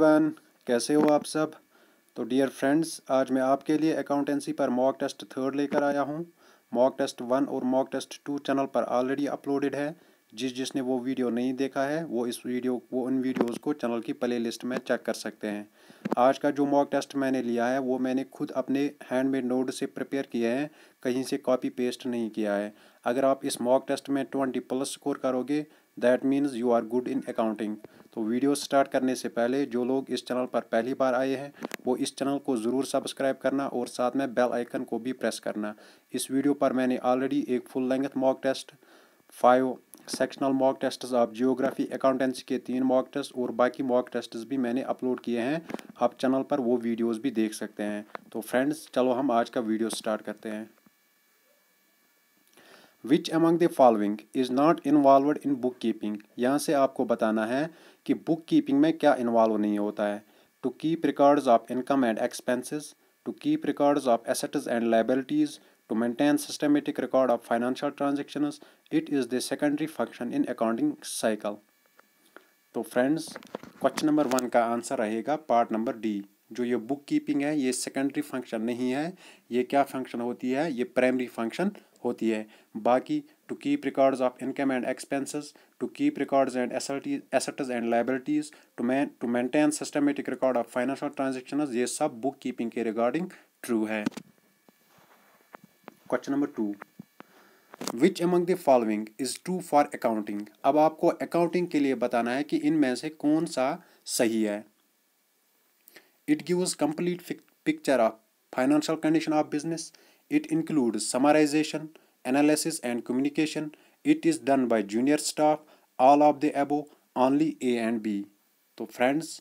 One कैसे हो आप सब तो डियर फ्रेंड्स आज मैं आपके लिए अकाउंटेंसी पर मॉक टेस्ट थर्ड लेकर आया हूँ मॉक टेस्ट वन और मॉक टेस्ट टू चैनल पर ऑलरेडी अपलोडेड है जिस जिसने वो वीडियो नहीं देखा है वो इस वीडियो वो उन वीडियोस को चैनल की प्लेलिस्ट में चेक कर सकते हैं आज का जो मॉक टेस्ट मैंने लिया है वो मैंने खुद अपने हैंडमेड नोट से प्रिपेयर किए हैं कहीं से कॉपी पेस्ट नहीं किया है अगर आप इस मॉक टेस्ट में ट्वेंटी प्लस स्कोर करोगे that means you are good in accounting तो वीडियो स्टार्ट करने से पहले जो लोग इस चैनल पर पहली बार आए हैं वो इस चैनल को ज़रूर सब्सक्राइब करना और साथ में बेल आइकन को भी प्रेस करना इस वीडियो पर मैंने ऑलरेडी एक full length mock test five sectional mock tests of geography accountancy के तीन मॉक टेस्ट और बाकी मॉक टेस्ट्स भी मैंने अपलोड किए हैं आप चैनल पर वो वीडियोज़ भी देख सकते हैं तो फ्रेंड्स चलो हम आज का वीडियो स्टार्ट करते हैं which among the following is not involve in book keeping यहाँ से आपको बताना है कि बुक कीपिंग में क्या इन्वॉल्व नहीं होता है to keep records of income and expenses to keep records of assets and liabilities to maintain systematic record of financial transaction it is the secondary function in accounting cycle तो friends question number one का answer रहेगा part number D जो ये book keeping है ये secondary function नहीं है ये क्या फंक्शन होती है ये प्राइमरी फंक्शन होती है बाकी to keep records of income and expenses to keep records and assets and liabilities to main to maintain systematic record of financial transaction ये सब बुक कीपिंग के रिगार्डिंग ट्रू है question number two which among the following is true for accounting अब आपको accounting के लिए बताना है कि इनमें से कौन सा सही है it gives complete picture of financial condition of business It includes summarization, analysis and communication. It is done by junior staff, all of the above, only A and B. तो friends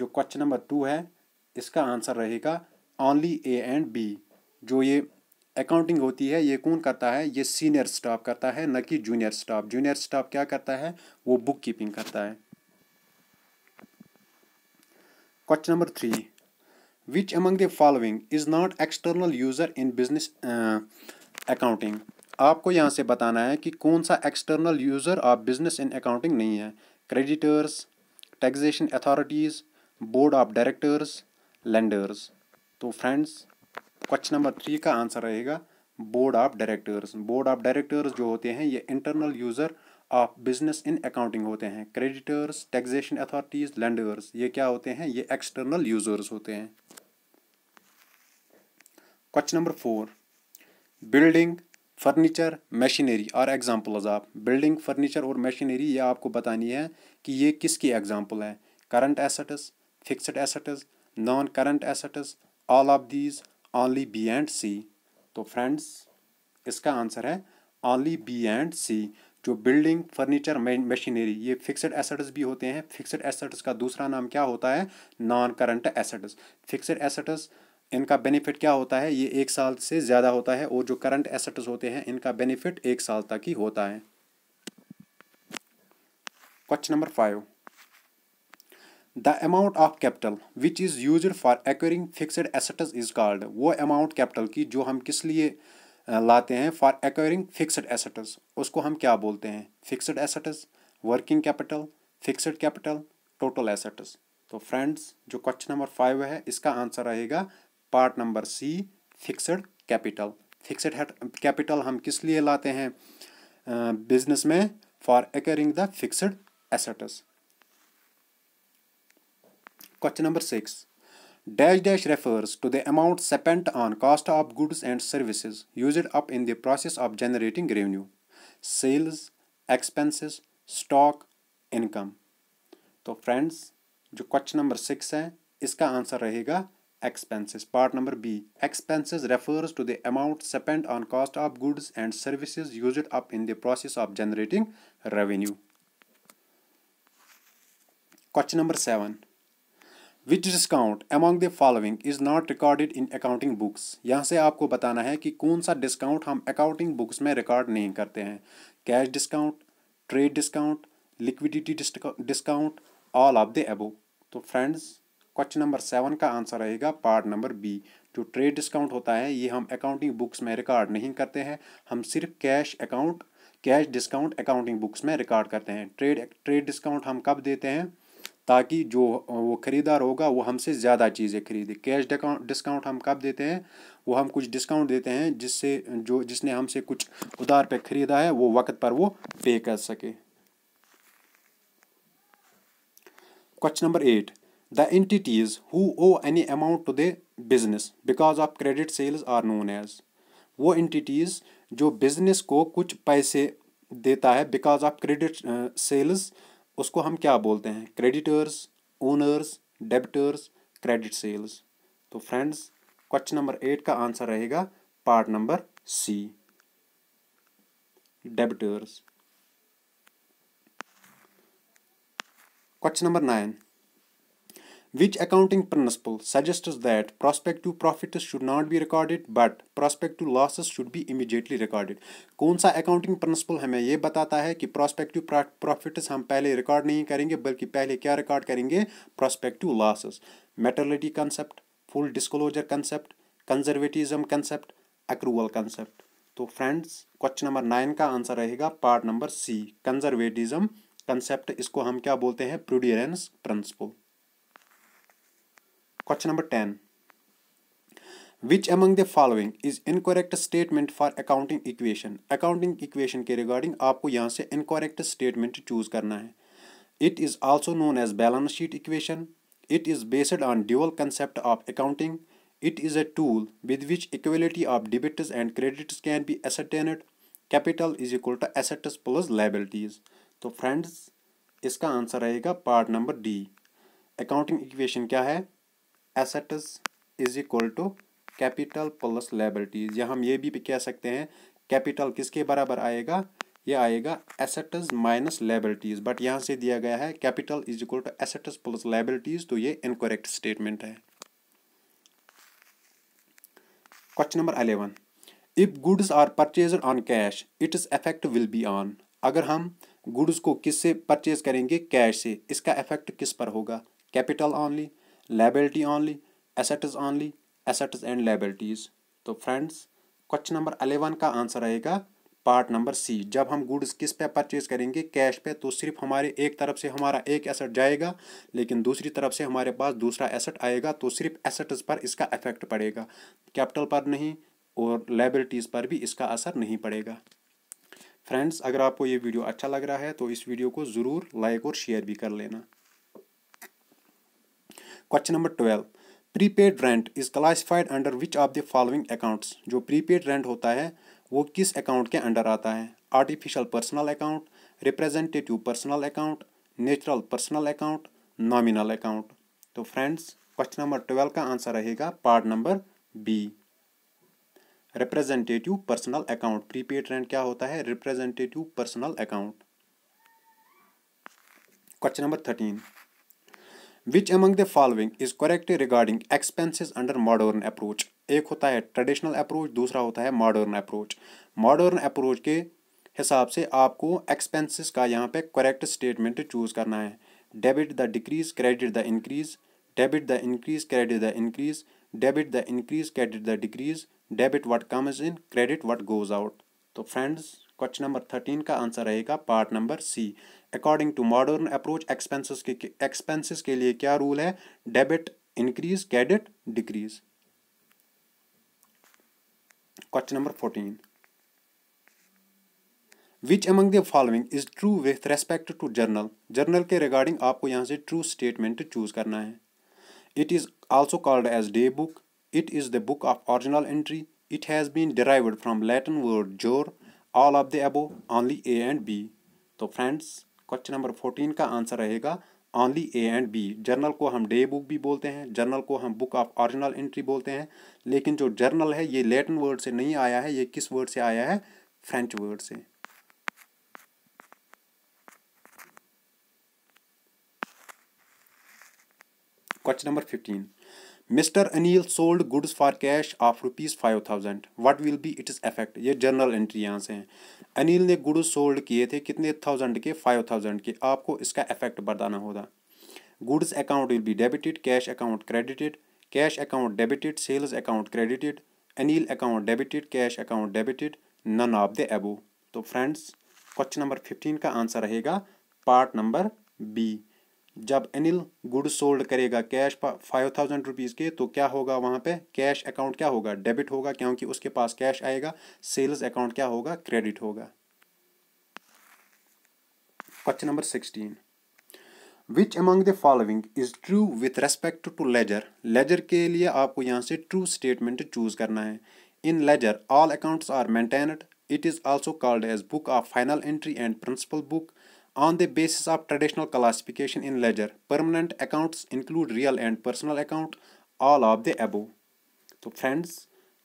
jo question number 2 hai iska answer rahega only a and b jo ye accounting होती है ये कौन करता है ये senior staff करता है न कि जूनियर स्टाफ जूनियर स्टाफ क्या करता है वो बुक कीपिंग करता है question number three which among the following is not external user in business uh, accounting आपको यहाँ से बताना है कि कौन सा external user of business in accounting नहीं है creditors taxation authorities board of directors lenders तो फ्रेंड्स क्वेश्चन नंबर थ्री का आंसर रहेगा board of directors board of directors जो होते हैं ये internal user of business in accounting होते हैं क्रेडिटर्स टैक्सेशन अथॉरिटीज़ लेंडर्स ये क्या होते हैं ये एक्सटर्नल यूज़र्स होते हैं question number four building furniture machinery और एग्जांपल्स आप बिल्डिंग फर्नीचर और मशीनरी ये आपको बतानी है कि ये किसकी एग्जांपल है current assets fixed assets non current assets all of these only B and C तो फ्रेंड्स इसका आंसर है ऑनली बी एंड सी जो बिल्डिंग फर्नीचर मशीनरी ये फिक्सड एसेट्स भी होते हैं फिक्सड एसेट्स का दूसरा नाम क्या होता है non current assets fixed assets इनका बेनिफिट क्या होता है ये एक साल से ज़्यादा होता है और जो करंट एसेट्स होते हैं इनका बेनिफिट एक साल तक ही होता है question number five the amount of capital which is use for acquiring fixed assets is called वो अमाउंट कैपिटल की जो हम किस लिए लाते हैं फॉर एक्वायरिंग फिक्सड एसेट्स उसको हम क्या बोलते हैं fixed assets working capital fixed capital total assets तो फ्रेंड्स जो क्वेश्चन नंबर फाइव है इसका आंसर रहेगा part number C fixed capital fixed capital हम किस लिए लाते हैं बिजनेस में for acquiring the fixed assets question number six Dash dash refers to the amount spent on cost of goods and services used up in the process of generating revenue, sales, expenses, stock, income. तो friends जो number six six है इसका answer रहेगा expenses part number b expenses refers to the amount spent on cost of goods and services used up in the process of generating revenue question number 7 which discount among the following is not recorded in accounting books यहाँ से आपको बताना है कि कौन सा discount हम accounting books में रिकॉर्ड नहीं करते हैं cash discount trade discount liquidity discount all of the above तो फ्रेंड्स क्वेश्चन नंबर सेवन का आंसर रहेगा पार्ट नंबर बी जो ट्रेड डिस्काउंट होता है ये हम अकाउंटिंग बुक्स में रिकॉर्ड नहीं करते हैं हम सिर्फ cash account cash discount accounting books में रिकॉर्ड करते हैं ट्रेड ट्रेड डिस्काउंट हम कब देते हैं ताकि जो वो ख़रीदार होगा वो हमसे ज़्यादा चीज़ें खरीदे कैश डिस्काउंट हम कब देते हैं वो हम कुछ डिस्काउंट देते हैं जिससे जो जिसने हमसे कुछ उधार पे ख़रीदा है वो वक्त पर वो पे कर सके question number eight the entities who owe any amount to the business because of credit sales are known as वो एंटिटीज़ जो बिजनेस को कुछ पैसे देता है because of credit sales uh, उसको हम क्या बोलते हैं creditors owners debtors credit sales तो फ्रेंड्स क्वेश्चन नंबर एट का आंसर रहेगा part number C debtors question number nine Which accounting principle suggests that prospective profits should not be recorded but prospective losses should be immediately recorded? कौन सा accounting principle हमें ये बताता है कि prospective profits हम पहले record नहीं करेंगे बल्कि पहले क्या record करेंगे prospective losses. Materiality concept, full disclosure concept, conservatism concept, accrual concept. तो फ्रेंड्स क्वेश्चन नंबर नाइन का आंसर रहेगा part number C conservatism concept इसको हम क्या बोलते हैं prudence principle Question number 10. Which among the following is incorrect statement for accounting equation? Accounting equation के regarding आपको यहाँ से incorrect statement choose करना है It is also known as balance sheet equation. It is based on dual concept of accounting. It is a tool with which equality of debitors and creditors can be ascertained. Capital is equal to assets plus liabilities. तो friends इसका answer रहेगा part number D accounting equation क्या है assets is equal to capital plus liabilities या हम ये भी कह सकते हैं कैपिटल किसके बराबर आएगा ये आएगा एसेट्स माइनस लेबलिटीज बट यहाँ से दिया गया है capital is equal to assets plus liabilities तो ये इनकोरेक्ट स्टेटमेंट है question number eleven if goods are purchase on cash its effect will be on अगर हम गुड्स को किससे परचेज करेंगे कैश से इसका इफेक्ट किस पर होगा capital only liability only assets only assets and and तो फ्रेंड्स क्वेश्चन नंबर अलेवन का आंसर रहेगा पार्ट नंबर सी जब हम गुड्स किस पे परचेज करेंगे कैश पे तो सिर्फ हमारे एक तरफ से हमारा एक एसेट जाएगा लेकिन दूसरी तरफ से हमारे पास दूसरा एसेट आएगा तो सिर्फ एसेट्स पर इसका इफेक्ट पड़ेगा कैपिटल पर नहीं और लाइबिलिटीज़ पर भी इसका असर नहीं पड़ेगा फ्रेंड्स अगर आपको ये वीडियो अच्छा लग रहा है तो इस वीडियो को ज़रूर लाइक और शेयर भी कर लेना question number twelve prepaid rent is classified under which of the following accounts जो प्रीपेड रेंट होता है वो किस अकाउंट के अंडर आता है artificial personal account representative personal account natural personal account nominal account तो फ्रेंड्स क्वेश्चन नंबर ट्वेल्व का आंसर रहेगा part number B representative personal account prepaid rent क्या होता है representative personal account question number thirteen which among the following is correct regarding expenses under modern approach एक होता है traditional approach दूसरा होता है मॉडर्न अप्रोच मॉडर्न अप्रोच के हिसाब से आपको एक्सपेंसिस का यहाँ पे करेक्ट स्टेटमेंट चूज़ करना है debit the decrease credit the increase debit the increase credit the increase debit the increase credit the decrease debit what comes in credit what goes out तो फ्रेंड्स क्वेश्चन नंबर थर्टीन का answer रहेगा part number C according to modern approach expenses के expenses के लिए क्या rule है debit increase credit decrease question number fourteen which among the following is true with respect to journal journal के regarding आपको यहाँ से ट्रू स्टेटमेंट चूज करना है it is also called as day book it is the book of original entry it has been derived from Latin word जोर all of the above only A and B तो friends question number fourteen का answer रहेगा only A and B journal को हम day book भी बोलते हैं journal को हम बुक ऑफ ऑरिजिनल एंट्री बोलते हैं लेकिन जो जर्नल है ये लेटिन वर्ड से नहीं आया है ये किस वर्ड से आया है फ्रेंच वर्ड से question number fifteen mister Anil sold goods for cash of rupees five thousand what will be its effect ये जनरल एंट्री यहाँ से हैं अनिल ने गुड्स सोल्ड किए थे कितने थाउजेंड के फाइव थाउजेंड के आपको इसका इफेक्ट बताना होगा goods account will be debited cash account credited cash account debited sales account credited Anil account debited cash account debited none of the above तो फ्रेंड्स क्वेश्चन नंबर फिफ्टीन का answer रहेगा part number B जब Anil good sold करेगा cash five thousand rupees के तो क्या होगा वहाँ पे कैश अकाउंट क्या होगा डेबिट होगा क्योंकि उसके पास कैश आएगा सेल्स अकाउंट क्या होगा क्रेडिट होगा question number sixteen which among the following is true with respect to ledger ledger के लिए आपको यहाँ से ट्रू स्टेटमेंट चूज करना है in ledger all accounts are maintained it is also called as book of final entry and principal book On the basis of traditional classification in ledger, permanent accounts include real and personal account, all of the above. तो friends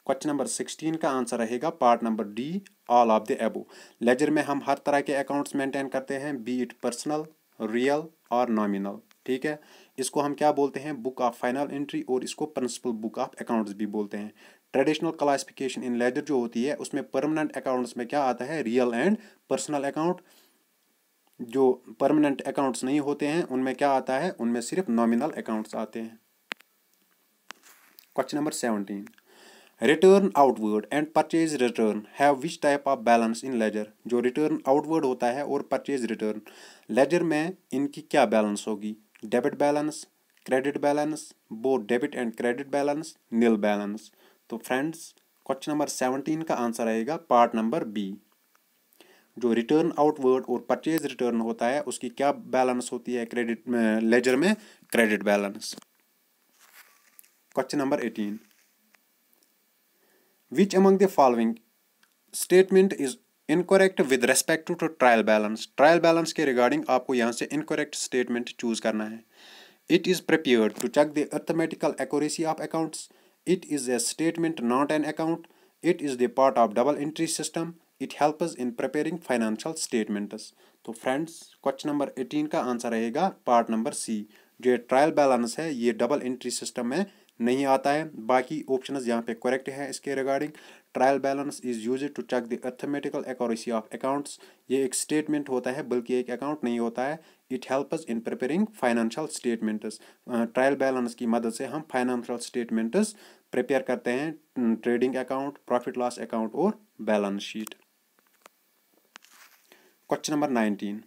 question number sixteen का answer रहेगा part number D all of the above ledger में हम हर तरह के accounts maintain करते हैं बी इट पर्सनल रियल और नॉमिनल ठीक है इसको हम क्या बोलते हैं बुक ऑफ फाइनल एंट्री और इसको प्रिंसिपल बुक ऑफ अकाउंट्स भी बोलते हैं ट्रेडिशनल क्लासिफिकेशन इन लेजर जो होती है उसमें परमानेंट अकाउंट्स में क्या आता है रियल एंड पर्सनल अकाउंट जो परमानेंट अकाउंट्स नहीं होते हैं उनमें क्या आता है उनमें सिर्फ नॉमिनल अकाउंट्स आते हैं question number seventeen return outward and purchase return have which type of balance in ledger जो रिटर्न आउटवर्ड होता है और परचेज रिटर्न लेजर में इनकी क्या बैलेंस होगी debit balance credit balance both debit and credit balance nil balance तो friends question number seventeen का आंसर आएगा पार्ट नंबर बी जो रिटर्न आउटवर्ड और परचेज रिटर्न होता है उसकी क्या बैलेंस होती है क्रेडिट लेजर में credit balance question number eighteen which among the following statement is incorrect with respect to trial balance trial balance के रिगार्डिंग आपको यहाँ से इनकोरेक्ट स्टेटमेंट चूज करना है it is prepare to check the arithmetical accuracy of accounts it is a statement not an account it is the part of double entry system it help in preparing financial statements तो friends question number eighteen का answer रहेगा part number C जो trial balance है ये double entry system में नहीं आता है बाकी ऑप्शन यहाँ पे करेक्ट है इसके regarding trial balance is use to check the arithmetical accuracy of accounts ये एक स्टेटमेंट होता है बल्कि एक अकाउंट नहीं होता है it helps in preparing financial statements trial balance की मदद से हम फाइनेंशियल स्टेटमेंट्स प्रिपेयर करते हैं trading account profit loss account और balance sheet question number nineteen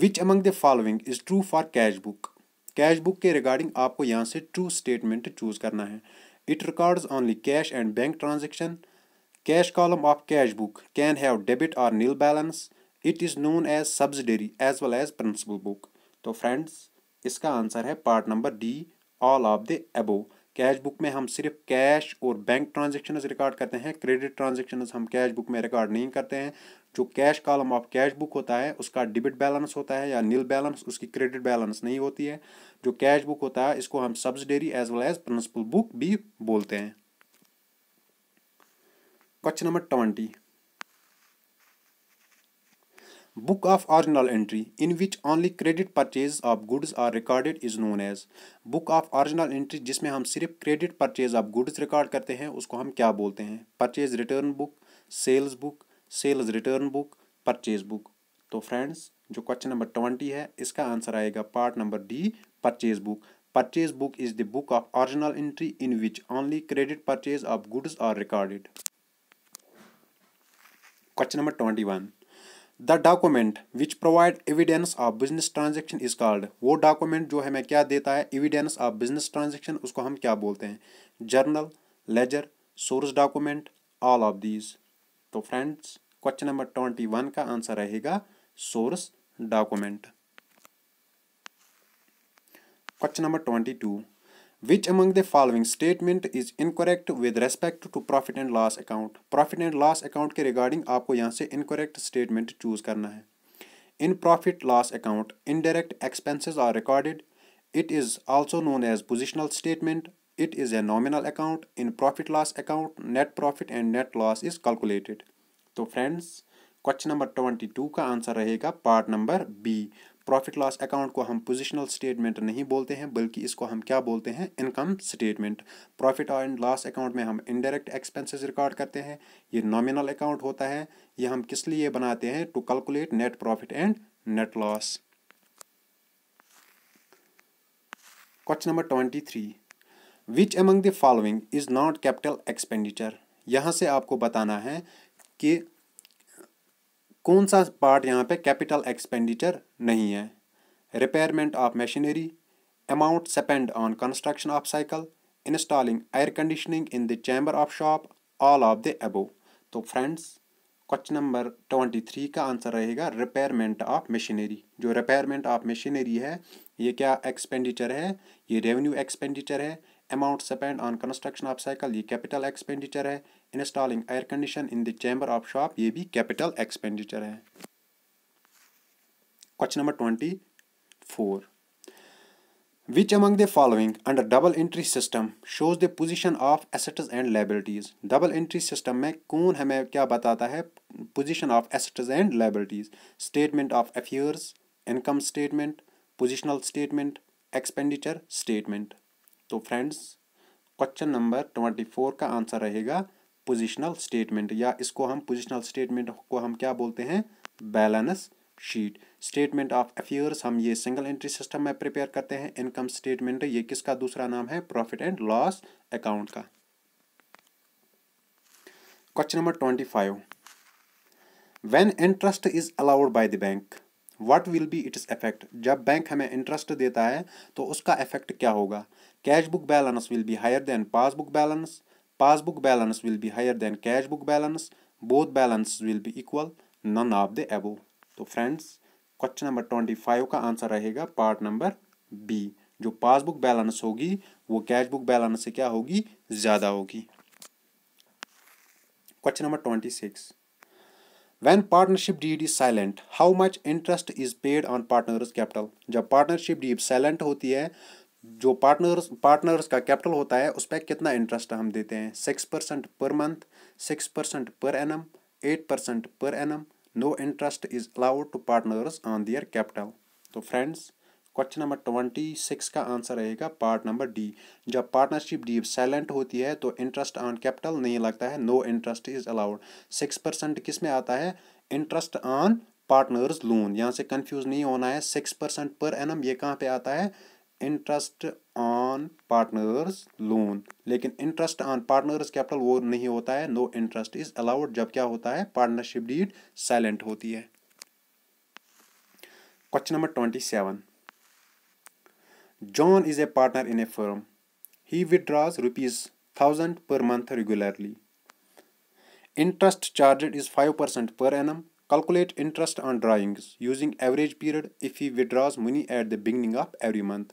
which among the following is true for cash book? Cash book के regarding आपको यहाँ से ट्रू स्टेटमेंट चूज करना है it record only cash and bank transaction cash column of cash book can have debit और नील balance it is known as subsidiary as well as principal book तो friends इसका answer है part number D all of the above cash book में हम सिर्फ cash और bank transaction record करते हैं क्रेडिट ट्रांजेक्शन हम कैश बुक में रिकॉर्ड नहीं करते हैं जो cash column of cash book होता है उसका डेबिट बैलेंस होता है या नील बैलेंस उसकी क्रेडिट बैलेंस नहीं होती है जो कैश बुक होता है इसको हम subsidiary as well as principal book भी बोलते हैं question number twenty book of original entry in which only credit purchase of goods are recorded is known as book of original entry जिसमें हम सिर्फ credit purchase of goods record करते हैं उसको हम क्या बोलते हैं purchase return book sales book sales return book purchase book तो फ्रेंड्स जो क्वेश्चन नंबर ट्वेंटी है इसका आंसर आएगा part number D purchase book purchase book is the book of original entry in which only credit purchase of goods are recorded question number twenty one the document which provide evidence of business transaction is called वो document जो हमें क्या देता है evidence of business transaction उसको हम क्या बोलते हैं journal ledger source document all of these तो friends question number twenty one का आंसर रहेगा source document question number twenty two Which among the following statement is incorrect with respect to profit and loss account? Profit and loss account के regarding आपको यहाँ से incorrect statement choose करना है In profit loss account, indirect expenses are recorded. It is also known as positional statement. It is a nominal account. In profit loss account, net profit and net loss is calculated. तो friends, question number twenty two का answer रहेगा part number B. Profit loss account को हम positional statement नहीं बोलते हैं बल्कि इसको हम क्या बोलते हैं income statement profit and loss account में हम इनडायरेक्ट एक्सपेंसेस रिकॉर्ड करते हैं ये नॉमिनल अकाउंट होता है ये हम किस लिए बनाते हैं to calculate net profit and net loss question number twenty three which among the following is not capital expenditure यहाँ से आपको बताना है कि कौन सा पार्ट यहाँ पे कैपिटल एक्सपेंडिचर नहीं है repairment of machinery amount spend on construction of cycle installing air conditioning in the chamber of shop all of the above तो friends question number twenty three का आंसर रहेगा रिपेयरमेंट ऑफ मशीनरी जो repairment of machinery है ये क्या expenditure है ये revenue expenditure है amount spend on construction of cycle ये कैपिटल एक्सपेंडिचर है installing air condition in the chamber of shop ये भी कैपिटल एक्सपेंडिचर है question number twenty four which among the following under double entry system shows the position of assets and liabilities double entry system में कौन हमें क्या बताता है position of assets and liabilities statement of affairs income statement positional statement expenditure statement तो friends question number twenty four का answer रहेगा positional statement या इसको हम पोजिशनल स्टेटमेंट को हम क्या बोलते हैं balance sheet statement of affairs हम ये सिंगल एंट्री सिस्टम में प्रिपेयर करते हैं इनकम स्टेटमेंट ये किसका दूसरा नाम है प्रॉफिट एंड लॉस अकाउंट का question number twenty five when interest is allowed by the bank what will be its effect जब बैंक हमें इंटरेस्ट देता है तो उसका इफेक्ट क्या होगा cash book balance will be higher than passbook balance Passbook balance will be higher than cash book balance. Both balances will be equal. None of the above. तो friends question number twenty five का answer रहेगा part number B जो passbook balance होगी वो cash book balance से क्या होगी ज़्यादा होगी question number twenty six When partnership deed is silent, how much interest is paid on partner's capital? जब partnership deed silent होती है जो पार्टनर्स पार्टनर्स का कैपिटल होता है उस पर कितना इंटरेस्ट हम देते हैं six percent per month six percent per annum eight percent per annum no interest is allowed to partners on their capital तो friends question number twenty six का आंसर रहेगा पार्ट नंबर डी जब partnership deed silent होती है तो interest on capital नहीं लगता है no interest is allowed six percent किस में आता है इंटरेस्ट ऑन पार्टनर्स लोन यहाँ से कंफ्यूज नहीं होना है सिक्स परसेंट पर एनम ये कहाँ पे आता है इंटरेस्ट ऑन पार्टनर्स लोन लेकिन इंटरेस्ट ऑन पार्टनर्स कैपिटल वो नहीं होता है नो इंटरेस्ट इज अलाउड जब क्या होता है पार्टनरशिप डीड साइलेंट होती है question number twenty seven John is a partner in a firm he withdraws rupees thousand per month regularly interest charged is five percent per annum Calculate interest on drawings using average period if he withdraws money at the beginning of every month.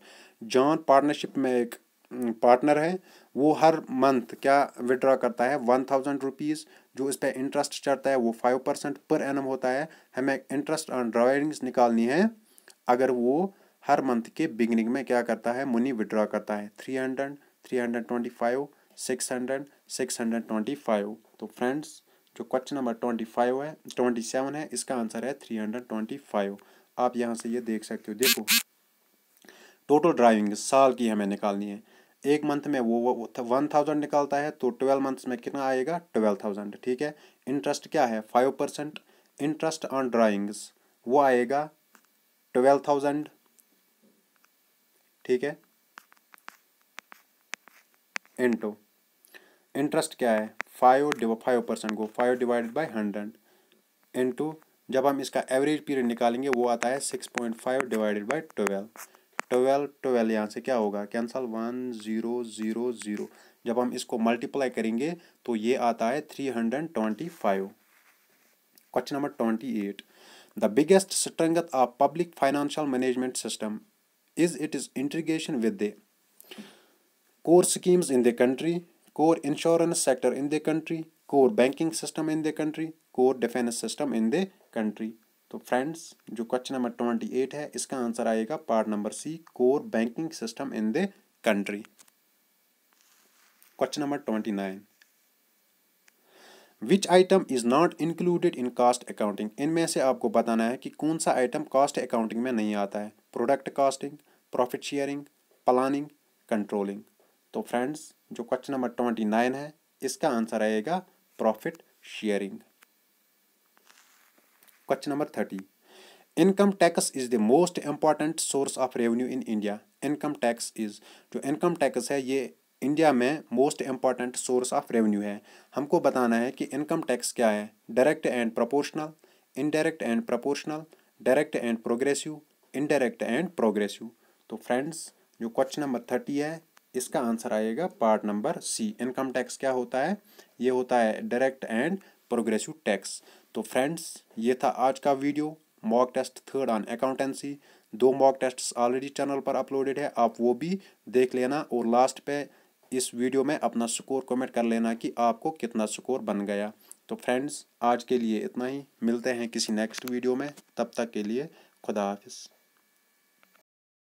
John partnership में एक partner mm, है वो हर month क्या withdraw करता है one thousand rupees जो इस पर इंटरेस्ट चढ़ता है वो फाइव परसेंट पर एनम होता है हमें इंटरेस्ट ऑन ड्राइंग्स निकालनी है अगर वो हर मंथ के बिगनिंग में क्या करता है मनी विड्रॉ करता है three hundred three hundred twenty five six hundred six hundred twenty five तो फ्रेंड्स तो क्वेश्चन नंबर ट्वेंटी फाइव है ट्वेंटी सेवन है इसका आंसर है थ्री हंड्रेड ट्वेंटी फाइव आप यहाँ से ये देख सकते हो देखो टोटल ड्राइविंग साल की हमें निकालनी है एक मंथ में वो वन थाउजेंड निकालता है तो ट्वेल्व मंथ्स में कितना आएगा ट्वेल्व थाउजेंड ठीक है इंटरेस्ट क्या है five percent interest on drawings वो आएगा ट्वेल्व थाउजेंड ठीक है इंटू इंटरेस्ट क्या है फाइव फाइव परसेंट को five divided by hundred into जब हम इसका एवरेज पीरियड निकालेंगे वो आता है six point five divided by twelve twelve twelve यहाँ से क्या होगा cancel one zero zero zero जब हम इसको मल्टीप्लाई करेंगे तो ये आता है three hundred twenty five question number twenty eight the biggest strength of public financial management system is it is integration with the core schemes in the country core insurance sector in the country, core banking system in the country, core defense system in the country. तो friends जो question number twenty eight है इसका answer आएगा part number C core banking system in the country question number twenty nine which item is not included in cost accounting इनमें से आपको बताना है कि कौन सा आइटम कास्ट अकाउंटिंग में नहीं आता है product costing profit sharing planning controlling तो फ्रेंड्स जो क्वेश्चन नंबर ट्वेंटी नाइन है इसका आंसर आएगा profit sharing question number thirty income tax is the most important source of revenue in India income tax is जो income tax है ये India में most important source of revenue है हमको बताना है कि इनकम टैक्स क्या है direct and proportional indirect and proportional direct and progressive indirect and progressive तो फ्रेंड्स जो क्वेश्चन नंबर थर्टी है इसका आंसर आएगा part number C income tax क्या होता है ये होता है डायरेक्ट एंड प्रोग्रेसिव टैक्स तो फ्रेंड्स ये था आज का video mock test third on accountancy दो मॉक टेस्ट ऑलरेडी चैनल पर अपलोडेड है आप वो भी देख लेना और लास्ट पे इस वीडियो में अपना स्कोर कमेंट कर लेना कि आपको कितना स्कोर बन गया तो फ्रेंड्स आज के लिए इतना ही मिलते हैं किसी नेक्स्ट वीडियो में तब तक के लिए खुदा हाफिज़